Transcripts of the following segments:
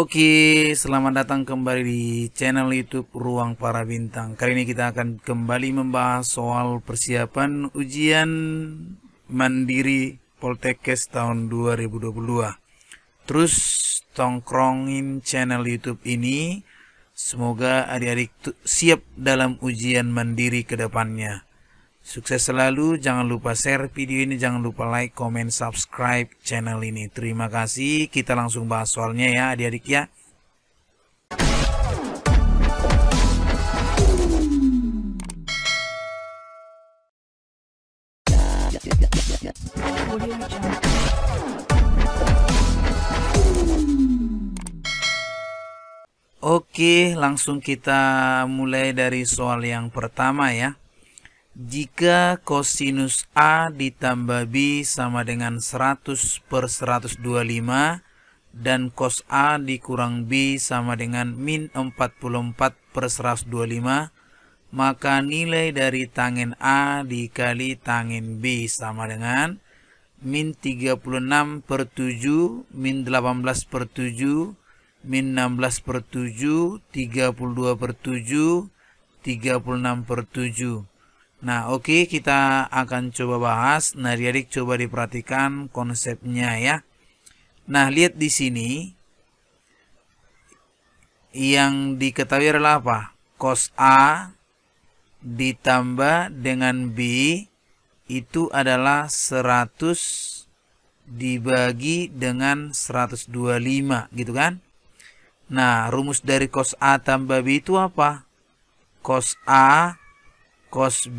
Oke, selamat datang kembali di channel YouTube Ruang Para Bintang. Kali ini kita akan kembali membahas soal persiapan ujian mandiri Poltekkes tahun 2022. Terus tongkrongin channel YouTube ini. Semoga adik-adik siap dalam ujian mandiri ke depannya. Sukses selalu, jangan lupa share video ini, jangan lupa like, comment, subscribe channel ini. Terima kasih, kita langsung bahas soalnya ya adik-adik ya. Oke, langsung kita mulai dari soal yang pertama ya. Jika kosinus A ditambah B sama dengan 100 per 125 dan cos A dikurang B sama dengan min 44 per 125, maka nilai dari tangen A dikali tangen B sama dengan min 36 per 7, min 18 per 7, min 16 per 7, 32 per 7, 36 per 7. Nah, oke, okay, kita akan coba bahas. Nah, adik coba diperhatikan konsepnya ya. Nah, lihat di sini. Yang diketahui adalah apa? Cos A ditambah dengan B itu adalah 100 dibagi dengan 125 gitu kan. Nah, rumus dari cos A tambah B itu apa? Cos A Kos B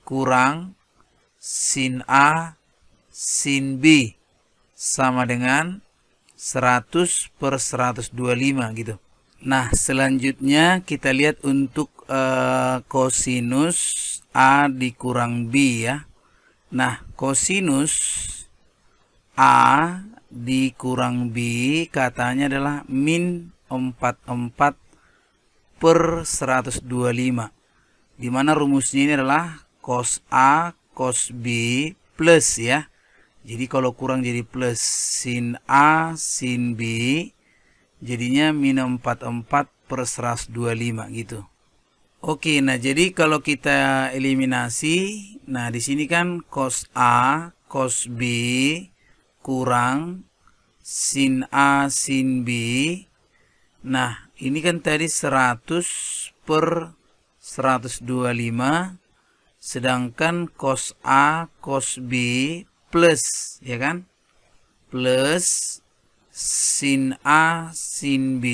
kurang sin A sin B sama dengan 100 per 125 gitu. Nah, selanjutnya kita lihat untuk uh, kosinus A dikurang B ya. Nah, kosinus A dikurang B katanya adalah min 44 per 125 di mana rumusnya ini adalah cos A, cos B plus ya. Jadi kalau kurang jadi plus sin A, sin B. Jadinya minus 44 per 125 gitu. Oke, nah jadi kalau kita eliminasi, nah di sini kan cos A, cos B kurang sin A, sin B. Nah, ini kan tadi 100 per 125 sedangkan cos A cos B plus ya kan plus sin A sin B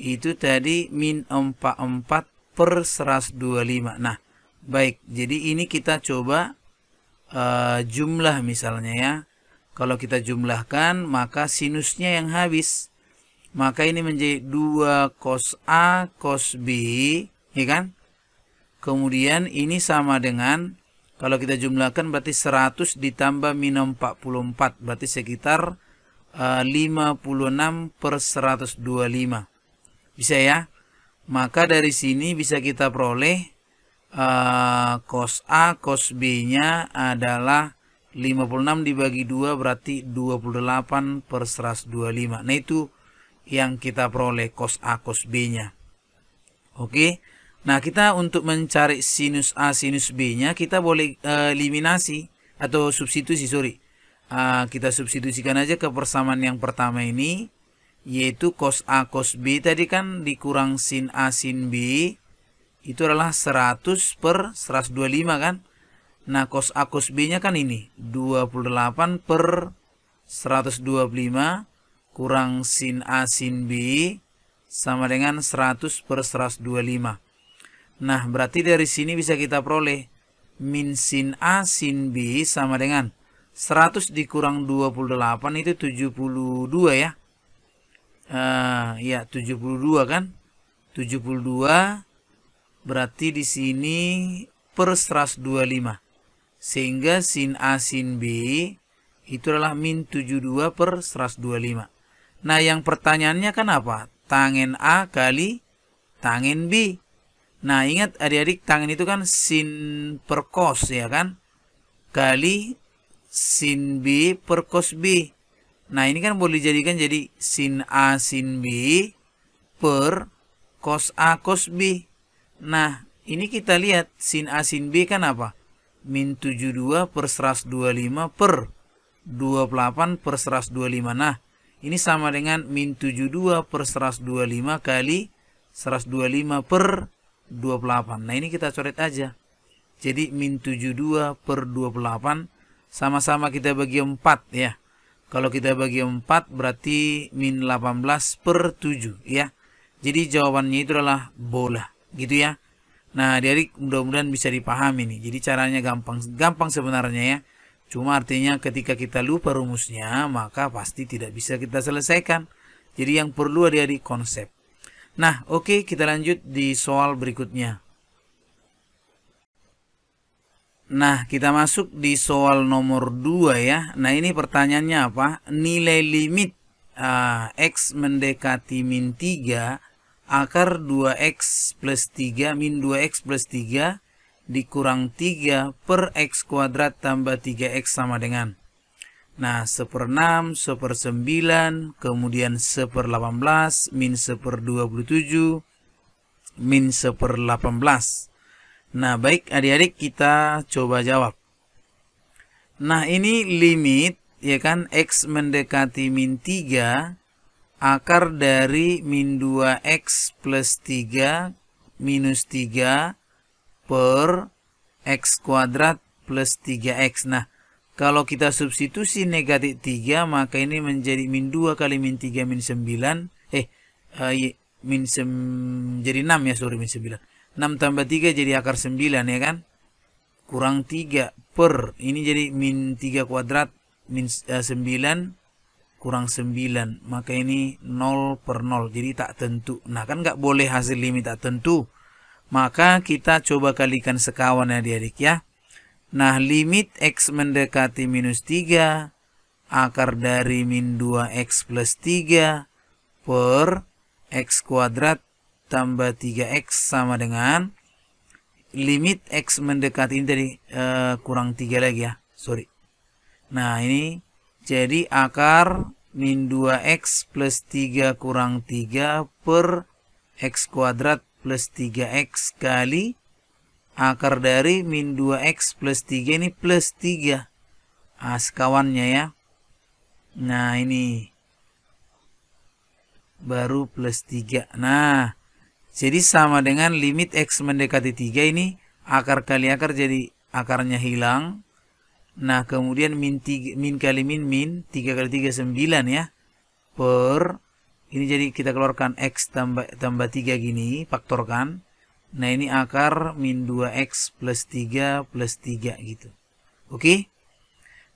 itu tadi min 44 per 125 nah baik jadi ini kita coba uh, jumlah misalnya ya kalau kita jumlahkan maka sinusnya yang habis maka ini menjadi 2 cos A cos B ya kan? Kemudian ini sama dengan kalau kita jumlahkan berarti 100 ditambah minus 44 berarti sekitar eh, uh, 56 per 125. Bisa ya? Maka dari sini bisa kita peroleh uh, eh, cos A, cos B-nya adalah 56 dibagi 2 berarti 28 per 125. Nah itu yang kita peroleh cos A, cos B-nya. Oke. Okay? Nah, kita untuk mencari sinus A, sinus B-nya, kita boleh uh, eliminasi atau substitusi, sorry. Uh, kita substitusikan aja ke persamaan yang pertama ini, yaitu cos A, cos B. Tadi kan dikurang sin A, sin B, itu adalah 100 per 125 kan? Nah, cos A, cos B-nya kan ini, 28 per 125 kurang sin A, sin B sama dengan 100 per 125. Nah, berarti dari sini bisa kita peroleh min sin A sin B sama dengan 100 dikurang 28 itu 72 ya. Uh, ya, 72 kan? 72 berarti di sini per 125. Sehingga sin A sin B itu adalah min 72 per 125. Nah, yang pertanyaannya kan apa? Tangen A kali tangen B. Nah, ingat adik-adik tangan itu kan sin per cos ya kan? Kali sin B per cos B. Nah, ini kan boleh dijadikan jadi sin A sin B per cos A cos B. Nah, ini kita lihat sin A sin B kan apa? Min 72 per 125 per 28 per 125. Nah, ini sama dengan min 72 per 125 kali 125 per 28. Nah, ini kita coret aja. Jadi, min 72 per 28. Sama-sama kita bagi 4 ya. Kalau kita bagi 4, berarti min 18 per 7 ya. Jadi, jawabannya itu adalah bola. Gitu ya. Nah, dari mudah-mudahan bisa dipahami nih. Jadi, caranya gampang. Gampang sebenarnya ya. Cuma artinya ketika kita lupa rumusnya, maka pasti tidak bisa kita selesaikan. Jadi, yang perlu adik-adik konsep. Nah, oke okay, kita lanjut di soal berikutnya. Nah, kita masuk di soal nomor 2 ya. Nah, ini pertanyaannya apa? Nilai limit uh, X mendekati min 3 akar 2X plus 3 min 2X plus 3 dikurang 3 per X kuadrat tambah 3X sama dengan Nah, 1 per 6, 1 per 9, kemudian 1 per 18, min 1 per 27, min 1 per 18. Nah, baik adik-adik kita coba jawab. Nah, ini limit, ya kan, X mendekati min 3, akar dari min 2X plus 3, minus 3, per X kuadrat plus 3X. Nah, kalau kita substitusi negatif 3, maka ini menjadi min 2 kali min 3 min 9. Eh, uh, min sem, jadi 6 ya, sorry min 9. 6 tambah 3 jadi akar 9 ya kan? Kurang 3 per, ini jadi min 3 kuadrat, min uh, eh, 9 kurang 9. Maka ini 0 per 0, jadi tak tentu. Nah kan nggak boleh hasil limit tak tentu. Maka kita coba kalikan sekawan ya adik-adik ya. Nah, limit X mendekati minus 3 akar dari min 2X plus 3 per X kuadrat tambah 3X sama dengan limit X mendekati ini tadi uh, kurang 3 lagi ya, sorry. Nah, ini jadi akar min 2X plus 3 kurang 3 per X kuadrat plus 3X kali 3 akar dari min 2x plus 3 ini plus 3 nah, sekawannya ya nah ini baru plus 3 nah jadi sama dengan limit x mendekati 3 ini akar kali akar jadi akarnya hilang nah kemudian min, 3, min kali min min 3 kali 3 9 ya per ini jadi kita keluarkan x tambah tambah 3 gini faktorkan Nah ini akar min 2x plus 3 plus 3 gitu. Oke? Okay?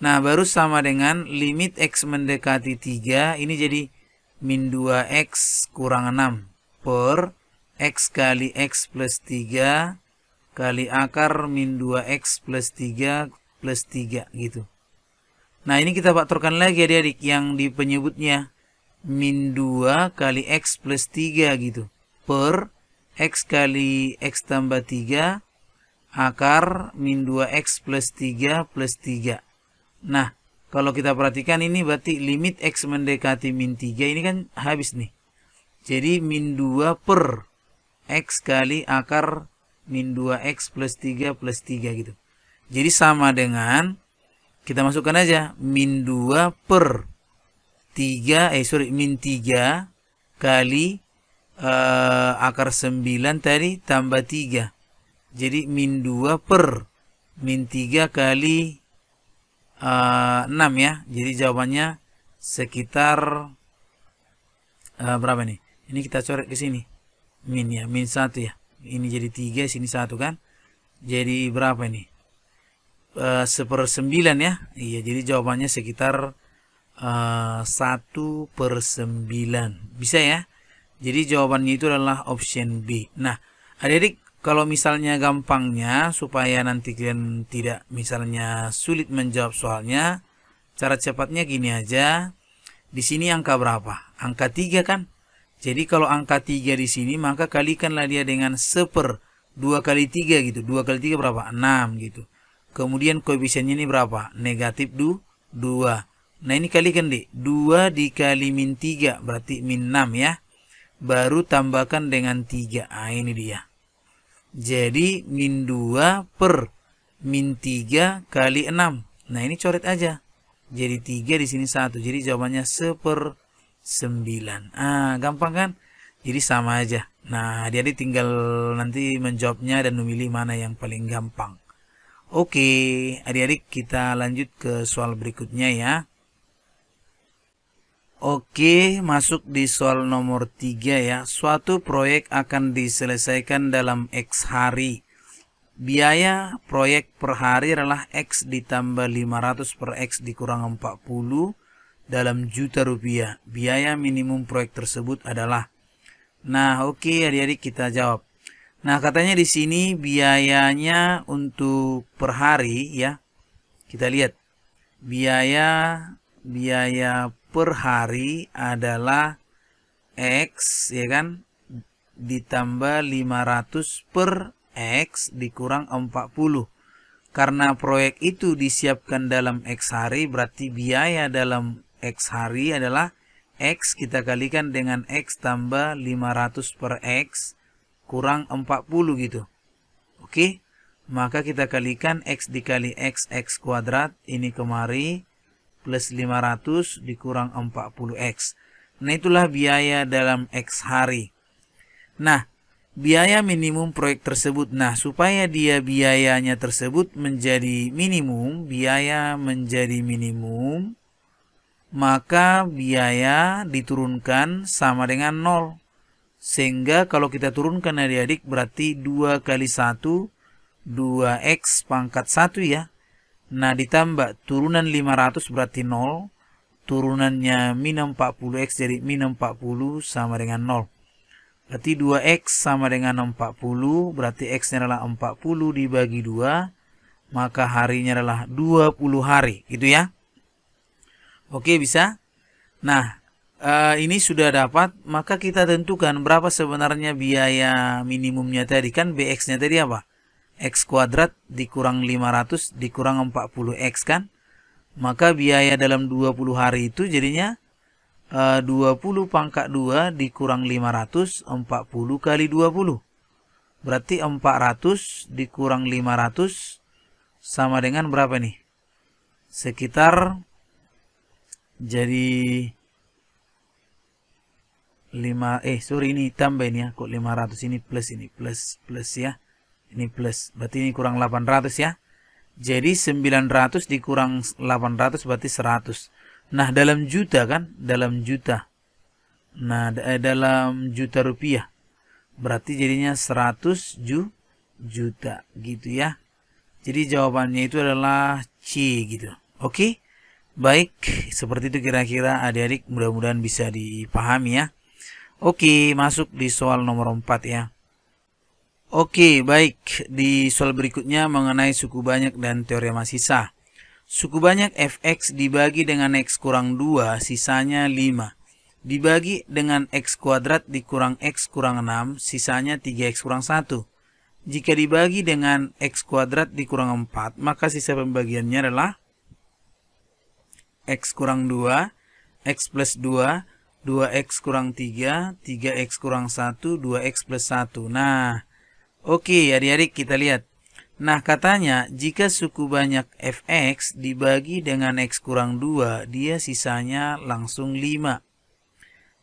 Nah baru sama dengan limit x mendekati 3 ini jadi min 2x kurang 6 per x kali x plus 3 kali akar min 2x plus 3 plus 3 gitu. Nah ini kita faktorkan lagi adik-adik yang di penyebutnya min 2 kali x plus 3 gitu per X kali X tambah 3 akar min 2X plus 3 plus 3. Nah, kalau kita perhatikan ini berarti limit X mendekati min 3 ini kan habis nih. Jadi min 2 per X kali akar min 2X plus 3 plus 3 gitu. Jadi sama dengan kita masukkan aja min 2 per 3 eh sorry min 3 kali uh, akar 9 tadi tambah 3. Jadi min 2 per min 3 kali uh, eh, 6 ya. Jadi jawabannya sekitar uh, berapa nih? Ini kita coret ke sini. Min ya, min 1 ya. Ini jadi 3, sini 1 kan. Jadi berapa ini? Uh, 1 per 9 ya. Iya, jadi jawabannya sekitar uh, 1 per 9. Bisa ya? Jadi jawabannya itu adalah option B. Nah, adik-adik kalau misalnya gampangnya supaya nanti kalian tidak misalnya sulit menjawab soalnya, cara cepatnya gini aja. Di sini angka berapa? Angka 3 kan? Jadi kalau angka 3 di sini maka kalikanlah dia dengan seper 2 kali 3 gitu. 2 kali 3 berapa? 6 gitu. Kemudian koefisiennya ini berapa? Negatif 2. Nah ini kalikan deh. 2 dikali min 3 berarti min 6 ya baru tambahkan dengan 3. Nah, ini dia. Jadi min 2 per min 3 kali 6. Nah, ini coret aja. Jadi 3 di sini 1. Jadi jawabannya 1 per 9. Ah, gampang kan? Jadi sama aja. Nah, dia tinggal nanti menjawabnya dan memilih mana yang paling gampang. Oke, adik-adik kita lanjut ke soal berikutnya ya. Oke, masuk di soal nomor 3 ya. Suatu proyek akan diselesaikan dalam X hari. Biaya proyek per hari adalah X ditambah 500 per X dikurang 40 dalam juta rupiah. Biaya minimum proyek tersebut adalah. Nah, oke adik-adik kita jawab. Nah, katanya di sini biayanya untuk per hari ya. Kita lihat. Biaya biaya per hari adalah X ya kan ditambah 500 per X dikurang 40 karena proyek itu disiapkan dalam X hari berarti biaya dalam X hari adalah X kita kalikan dengan X tambah 500 per X kurang 40 gitu oke maka kita kalikan X dikali X X kuadrat ini kemari plus 500 dikurang 40X. Nah, itulah biaya dalam X hari. Nah, biaya minimum proyek tersebut. Nah, supaya dia biayanya tersebut menjadi minimum, biaya menjadi minimum, maka biaya diturunkan sama dengan 0. Sehingga kalau kita turunkan adik-adik berarti 2 kali 1, 2x pangkat 1 ya. Nah ditambah turunan 500 berarti 0. Turunannya min 40x jadi min 40 sama dengan 0. Berarti 2x sama dengan 40. Berarti x-nya adalah 40 dibagi 2. Maka harinya adalah 20 hari gitu ya. Oke bisa? Nah eh, ini sudah dapat. Maka kita tentukan berapa sebenarnya biaya minimumnya tadi. Kan bx-nya tadi apa? X kuadrat dikurang 500 dikurang 40X kan. Maka biaya dalam 20 hari itu jadinya 20 eh, pangkat 2 dikurang 500 40 kali 20. Berarti 400 dikurang 500 sama dengan berapa nih? Sekitar jadi 5 eh sorry ini tambahin ya kok 500 ini plus ini plus plus ya ini plus, berarti ini kurang 800 ya. Jadi 900 dikurang 800 berarti 100. Nah, dalam juta kan? Dalam juta. Nah, eh, dalam juta rupiah. Berarti jadinya 100 ju juta gitu ya. Jadi jawabannya itu adalah C gitu. Oke. Baik, seperti itu kira-kira adik-adik mudah-mudahan bisa dipahami ya. Oke, masuk di soal nomor 4 ya. Oke, baik. Di soal berikutnya mengenai suku banyak dan teorema sisa. Suku banyak fx dibagi dengan x kurang 2, sisanya 5. Dibagi dengan x kuadrat dikurang x kurang 6, sisanya 3x kurang 1. Jika dibagi dengan x kuadrat dikurang 4, maka sisa pembagiannya adalah x kurang 2, x plus 2, 2x kurang 3, 3x kurang 1, 2x plus 1. Nah, Oke, adik-adik kita lihat. Nah, katanya jika suku banyak fx dibagi dengan x kurang 2, dia sisanya langsung 5.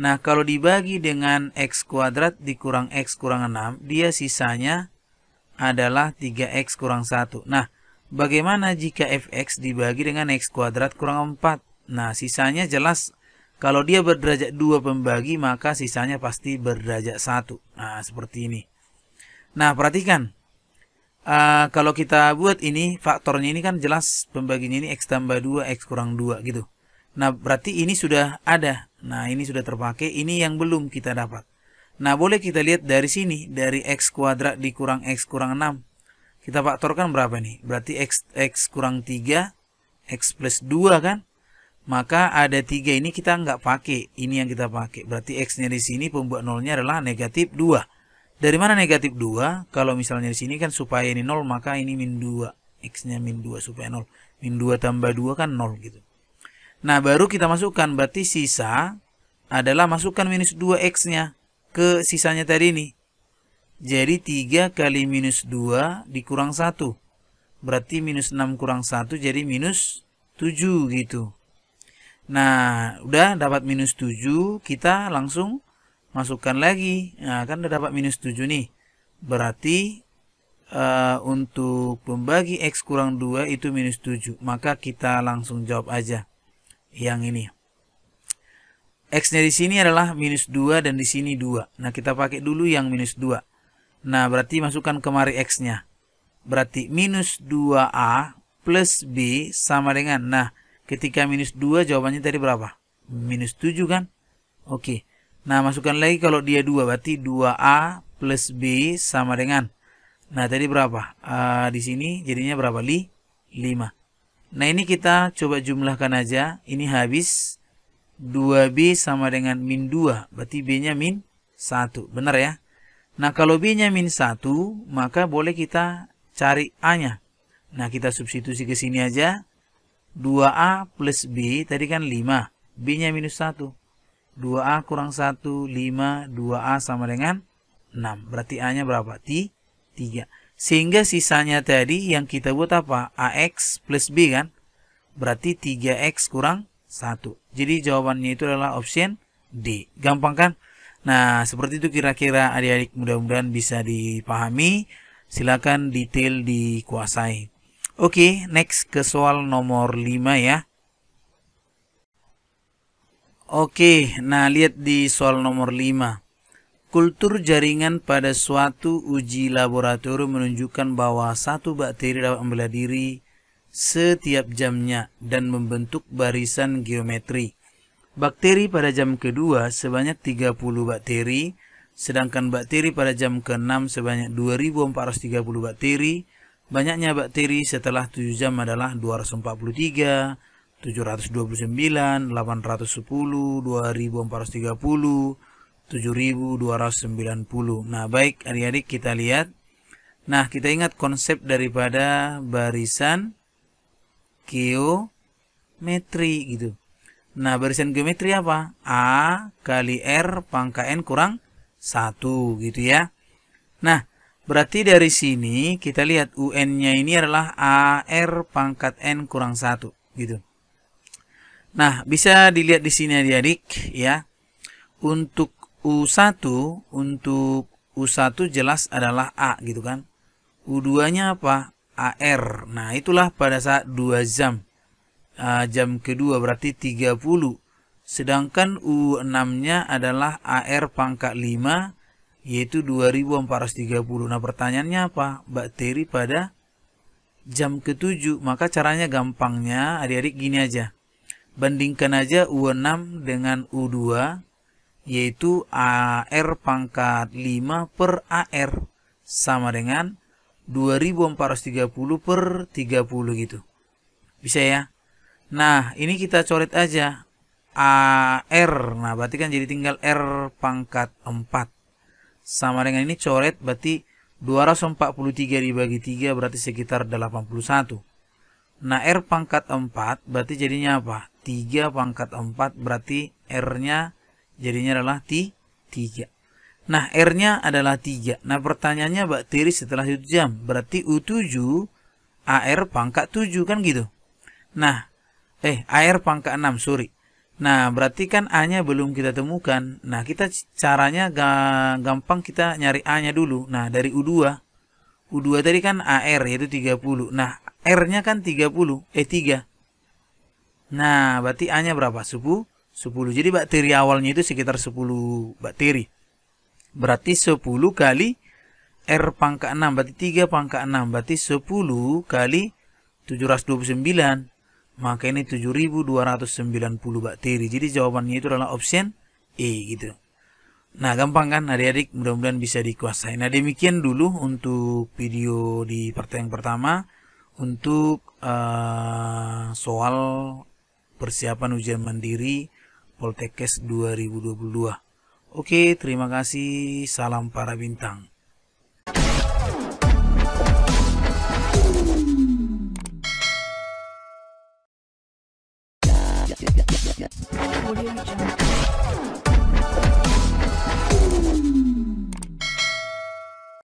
Nah, kalau dibagi dengan x kuadrat dikurang x kurang 6, dia sisanya adalah 3x kurang 1. Nah, bagaimana jika fx dibagi dengan x kuadrat kurang 4? Nah, sisanya jelas kalau dia berderajat 2 pembagi, maka sisanya pasti berderajat 1. Nah, seperti ini. Nah, perhatikan. Uh, kalau kita buat ini, faktornya ini kan jelas pembaginya ini X tambah 2, X kurang 2 gitu. Nah, berarti ini sudah ada. Nah, ini sudah terpakai, ini yang belum kita dapat. Nah, boleh kita lihat dari sini, dari X kuadrat dikurang X kurang 6. Kita faktorkan berapa nih? Berarti X, X kurang 3, X plus 2 kan? Maka ada 3 ini kita nggak pakai, ini yang kita pakai. Berarti X-nya di sini pembuat nolnya adalah negatif 2. Dari mana negatif 2? Kalau misalnya di sini kan supaya ini 0, maka ini min 2. X-nya min 2 supaya 0. Min 2 tambah 2 kan 0 gitu. Nah, baru kita masukkan. Berarti sisa adalah masukkan minus 2X-nya ke sisanya tadi ini. Jadi 3 kali minus 2 dikurang 1. Berarti minus 6 kurang 1 jadi minus 7 gitu. Nah, udah dapat minus 7, kita langsung masukkan lagi nah kan udah dapat minus 7 nih berarti uh, untuk pembagi X kurang 2 itu minus 7 maka kita langsung jawab aja yang ini X nya di sini adalah minus 2 dan di sini 2 nah kita pakai dulu yang minus 2 nah berarti masukkan kemari X nya berarti minus 2A plus B sama dengan nah ketika minus 2 jawabannya tadi berapa minus 7 kan oke okay. Nah, masukkan lagi kalau dia 2, berarti 2A plus B sama dengan. Nah, tadi berapa? Uh, di sini jadinya berapa? Li? 5. Nah, ini kita coba jumlahkan aja. Ini habis. 2B sama dengan min 2. Berarti B-nya min 1. Benar ya? Nah, kalau B-nya min 1, maka boleh kita cari A-nya. Nah, kita substitusi ke sini aja. 2A plus B, tadi kan 5. B-nya minus 1. 2A kurang 1, 5, 2A sama dengan 6. Berarti A-nya berapa? 3. Sehingga sisanya tadi yang kita buat apa? AX plus B kan? Berarti 3X kurang 1. Jadi jawabannya itu adalah option D. Gampang kan? Nah, seperti itu kira-kira adik-adik mudah-mudahan bisa dipahami. Silakan detail dikuasai. Oke, okay, next ke soal nomor 5 ya. Oke, nah lihat di soal nomor 5. Kultur jaringan pada suatu uji laboratorium menunjukkan bahwa satu bakteri dapat membelah diri setiap jamnya dan membentuk barisan geometri. Bakteri pada jam kedua sebanyak 30 bakteri, sedangkan bakteri pada jam ke-6 sebanyak 2430 bakteri. Banyaknya bakteri setelah 7 jam adalah 243, 729, 810, 2430, 7290. Nah, baik adik-adik kita lihat. Nah, kita ingat konsep daripada barisan geometri gitu. Nah, barisan geometri apa? A kali R pangkat N kurang 1 gitu ya. Nah, berarti dari sini kita lihat UN-nya ini adalah AR pangkat N kurang 1 gitu. Nah, bisa dilihat di sini adik-adik ya. Untuk U1, untuk U1 jelas adalah A gitu kan. U2-nya apa? AR. Nah, itulah pada saat 2 jam. Uh, jam kedua berarti 30. Sedangkan U6-nya adalah AR pangkat 5 yaitu 2430. Nah, pertanyaannya apa? Bakteri pada jam ketujuh. Maka caranya gampangnya adik-adik gini aja bandingkan aja U6 dengan U2 yaitu AR pangkat 5 per AR sama dengan 2430 per 30 gitu bisa ya nah ini kita coret aja AR nah berarti kan jadi tinggal R pangkat 4 sama dengan ini coret berarti 243 dibagi 3 berarti sekitar 81 Nah, R pangkat 4 berarti jadinya apa? 3 pangkat 4 berarti R-nya jadinya adalah 3. Nah, R-nya adalah 3. Nah, pertanyaannya bakteri setelah itu jam. Berarti U7 AR pangkat 7 kan gitu. Nah, eh AR pangkat 6, sorry. Nah, berarti kan A-nya belum kita temukan. Nah, kita caranya gampang kita nyari A-nya dulu. Nah, dari U2 U2 tadi kan AR yaitu 30. Nah, R-nya kan 30, eh 3. Nah, berarti A-nya berapa? 10. 10. Jadi bakteri awalnya itu sekitar 10 bakteri. Berarti 10 kali R pangkat 6, berarti 3 pangkat 6, berarti 10 kali 729. Maka ini 7290 bakteri. Jadi jawabannya itu adalah option E gitu. Nah gampang kan adik-adik mudah-mudahan bisa dikuasai Nah demikian dulu untuk video di yang pertama Untuk uh, soal persiapan ujian mandiri Poltekkes 2022 Oke terima kasih salam para bintang Audio Jungle.